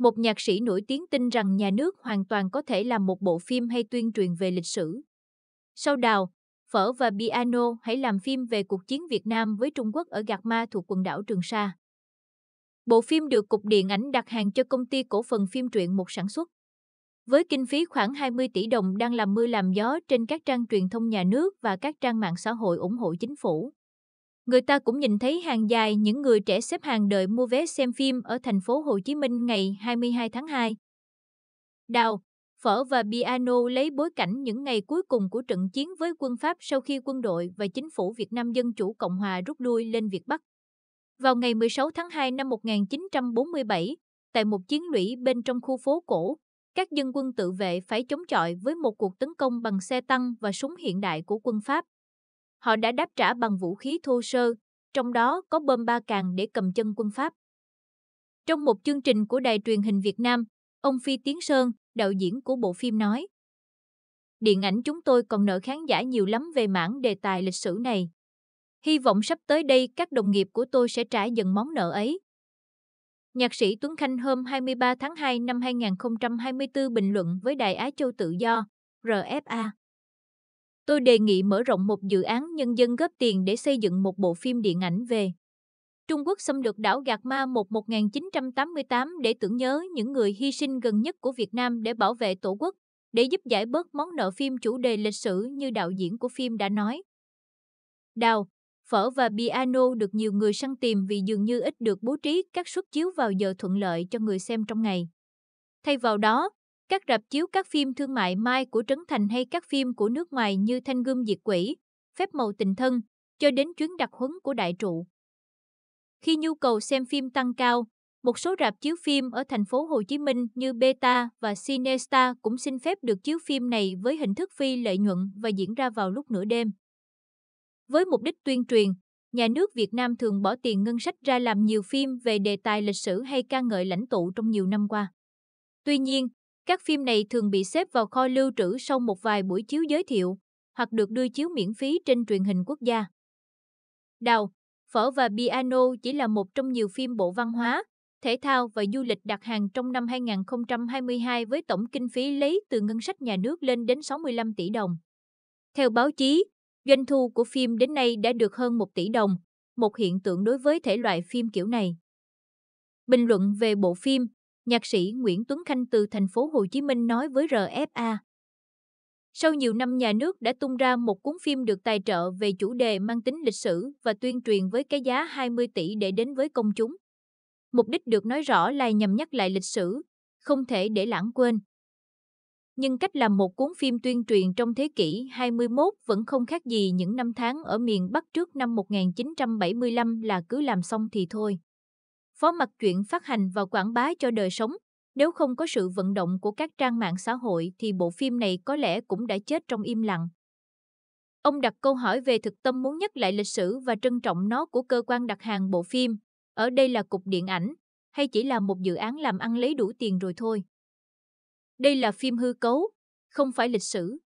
một nhạc sĩ nổi tiếng tin rằng nhà nước hoàn toàn có thể làm một bộ phim hay tuyên truyền về lịch sử. Sau đào, phở và piano hãy làm phim về cuộc chiến Việt Nam với Trung Quốc ở Gạc Ma thuộc quần đảo Trường Sa. Bộ phim được Cục Điện ảnh đặt hàng cho công ty cổ phần phim truyện một sản xuất. Với kinh phí khoảng 20 tỷ đồng đang làm mưa làm gió trên các trang truyền thông nhà nước và các trang mạng xã hội ủng hộ chính phủ người ta cũng nhìn thấy hàng dài những người trẻ xếp hàng đợi mua vé xem phim ở thành phố Hồ Chí Minh ngày 22 tháng 2. Đào, phở và piano lấy bối cảnh những ngày cuối cùng của trận chiến với quân Pháp sau khi quân đội và chính phủ Việt Nam Dân Chủ Cộng Hòa rút lui lên Việt Bắc. Vào ngày 16 tháng 2 năm 1947, tại một chiến lũy bên trong khu phố cổ, các dân quân tự vệ phải chống chọi với một cuộc tấn công bằng xe tăng và súng hiện đại của quân Pháp. Họ đã đáp trả bằng vũ khí thô sơ, trong đó có bơm ba càng để cầm chân quân Pháp. Trong một chương trình của Đài truyền hình Việt Nam, ông Phi Tiến Sơn, đạo diễn của bộ phim nói Điện ảnh chúng tôi còn nợ khán giả nhiều lắm về mảng đề tài lịch sử này. Hy vọng sắp tới đây các đồng nghiệp của tôi sẽ trả dần món nợ ấy. Nhạc sĩ Tuấn Khanh hôm 23 tháng 2 năm 2024 bình luận với Đài Á Châu Tự Do, RFA. Tôi đề nghị mở rộng một dự án nhân dân góp tiền để xây dựng một bộ phim điện ảnh về Trung Quốc xâm lược đảo Gạc Ma 1 1988 để tưởng nhớ những người hy sinh gần nhất của Việt Nam để bảo vệ Tổ quốc, để giúp giải bớt món nợ phim chủ đề lịch sử như đạo diễn của phim đã nói. Đào, phở và piano được nhiều người săn tìm vì dường như ít được bố trí các suất chiếu vào giờ thuận lợi cho người xem trong ngày. Thay vào đó, các rạp chiếu các phim thương mại Mai của Trấn Thành hay các phim của nước ngoài như Thanh Gươm Diệt Quỷ, Phép Màu Tình Thân, cho đến chuyến đặc huấn của đại trụ. Khi nhu cầu xem phim tăng cao, một số rạp chiếu phim ở thành phố Hồ Chí Minh như Beta và Cinestar cũng xin phép được chiếu phim này với hình thức phi lợi nhuận và diễn ra vào lúc nửa đêm. Với mục đích tuyên truyền, nhà nước Việt Nam thường bỏ tiền ngân sách ra làm nhiều phim về đề tài lịch sử hay ca ngợi lãnh tụ trong nhiều năm qua. Tuy nhiên, các phim này thường bị xếp vào kho lưu trữ sau một vài buổi chiếu giới thiệu, hoặc được đưa chiếu miễn phí trên truyền hình quốc gia. Đào, Phở và Piano chỉ là một trong nhiều phim bộ văn hóa, thể thao và du lịch đặt hàng trong năm 2022 với tổng kinh phí lấy từ ngân sách nhà nước lên đến 65 tỷ đồng. Theo báo chí, doanh thu của phim đến nay đã được hơn 1 tỷ đồng, một hiện tượng đối với thể loại phim kiểu này. Bình luận về bộ phim nhạc sĩ Nguyễn Tuấn Khanh từ thành phố Hồ Chí Minh nói với RFA. Sau nhiều năm nhà nước đã tung ra một cuốn phim được tài trợ về chủ đề mang tính lịch sử và tuyên truyền với cái giá 20 tỷ để đến với công chúng. Mục đích được nói rõ là nhằm nhắc lại lịch sử, không thể để lãng quên. Nhưng cách làm một cuốn phim tuyên truyền trong thế kỷ 21 vẫn không khác gì những năm tháng ở miền Bắc trước năm 1975 là cứ làm xong thì thôi phó mặt chuyện phát hành và quảng bá cho đời sống. Nếu không có sự vận động của các trang mạng xã hội thì bộ phim này có lẽ cũng đã chết trong im lặng. Ông đặt câu hỏi về thực tâm muốn nhắc lại lịch sử và trân trọng nó của cơ quan đặt hàng bộ phim. Ở đây là cục điện ảnh, hay chỉ là một dự án làm ăn lấy đủ tiền rồi thôi. Đây là phim hư cấu, không phải lịch sử.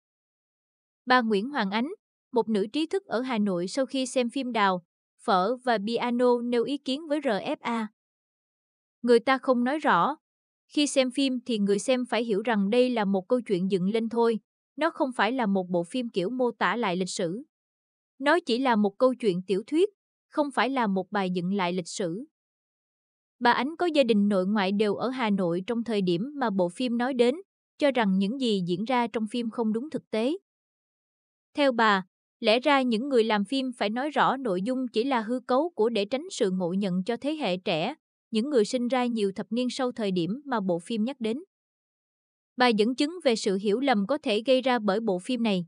Bà Nguyễn Hoàng Ánh, một nữ trí thức ở Hà Nội sau khi xem phim Đào, Phở và Piano nêu ý kiến với RFA người ta không nói rõ. Khi xem phim thì người xem phải hiểu rằng đây là một câu chuyện dựng lên thôi, nó không phải là một bộ phim kiểu mô tả lại lịch sử. Nó chỉ là một câu chuyện tiểu thuyết, không phải là một bài dựng lại lịch sử. Bà Ánh có gia đình nội ngoại đều ở Hà Nội trong thời điểm mà bộ phim nói đến, cho rằng những gì diễn ra trong phim không đúng thực tế. Theo bà, lẽ ra những người làm phim phải nói rõ nội dung chỉ là hư cấu của để tránh sự ngộ nhận cho thế hệ trẻ, những người sinh ra nhiều thập niên sau thời điểm mà bộ phim nhắc đến. Bài dẫn chứng về sự hiểu lầm có thể gây ra bởi bộ phim này.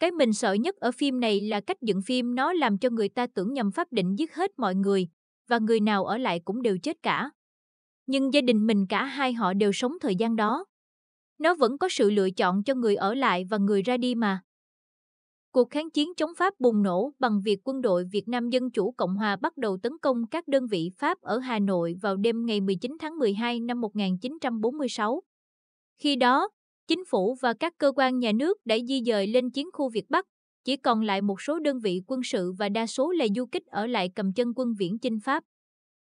Cái mình sợ nhất ở phim này là cách dựng phim nó làm cho người ta tưởng nhầm pháp định giết hết mọi người, và người nào ở lại cũng đều chết cả. Nhưng gia đình mình cả hai họ đều sống thời gian đó. Nó vẫn có sự lựa chọn cho người ở lại và người ra đi mà. Cuộc kháng chiến chống Pháp bùng nổ bằng việc quân đội Việt Nam Dân Chủ Cộng Hòa bắt đầu tấn công các đơn vị Pháp ở Hà Nội vào đêm ngày 19 tháng 12 năm 1946. Khi đó, chính phủ và các cơ quan nhà nước đã di dời lên chiến khu Việt Bắc, chỉ còn lại một số đơn vị quân sự và đa số là du kích ở lại cầm chân quân viễn chinh Pháp.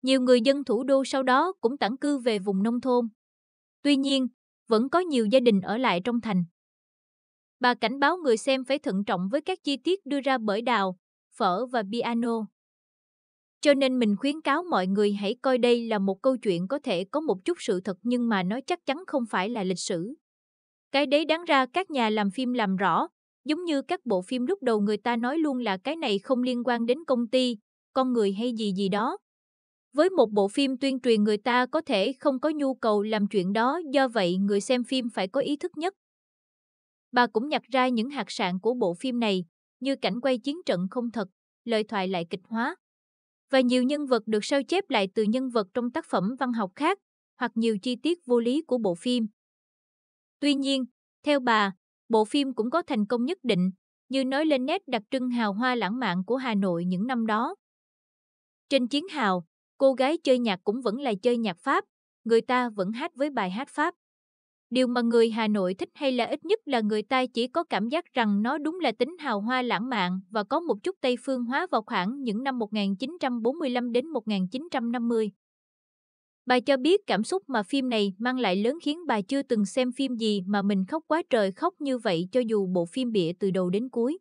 Nhiều người dân thủ đô sau đó cũng tản cư về vùng nông thôn. Tuy nhiên, vẫn có nhiều gia đình ở lại trong thành. Bà cảnh báo người xem phải thận trọng với các chi tiết đưa ra bởi đào, phở và piano. Cho nên mình khuyến cáo mọi người hãy coi đây là một câu chuyện có thể có một chút sự thật nhưng mà nó chắc chắn không phải là lịch sử. Cái đấy đáng ra các nhà làm phim làm rõ, giống như các bộ phim lúc đầu người ta nói luôn là cái này không liên quan đến công ty, con người hay gì gì đó. Với một bộ phim tuyên truyền người ta có thể không có nhu cầu làm chuyện đó do vậy người xem phim phải có ý thức nhất. Bà cũng nhặt ra những hạt sạn của bộ phim này, như cảnh quay chiến trận không thật, lời thoại lại kịch hóa. Và nhiều nhân vật được sao chép lại từ nhân vật trong tác phẩm văn học khác, hoặc nhiều chi tiết vô lý của bộ phim. Tuy nhiên, theo bà, bộ phim cũng có thành công nhất định, như nói lên nét đặc trưng hào hoa lãng mạn của Hà Nội những năm đó. Trên chiến hào, cô gái chơi nhạc cũng vẫn là chơi nhạc Pháp, người ta vẫn hát với bài hát Pháp. Điều mà người Hà Nội thích hay là ít nhất là người ta chỉ có cảm giác rằng nó đúng là tính hào hoa lãng mạn và có một chút Tây phương hóa vào khoảng những năm 1945 đến 1950. Bà cho biết cảm xúc mà phim này mang lại lớn khiến bà chưa từng xem phim gì mà mình khóc quá trời khóc như vậy cho dù bộ phim bịa từ đầu đến cuối.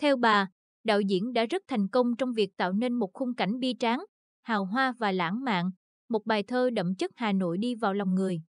Theo bà, đạo diễn đã rất thành công trong việc tạo nên một khung cảnh bi tráng, hào hoa và lãng mạn, một bài thơ đậm chất Hà Nội đi vào lòng người.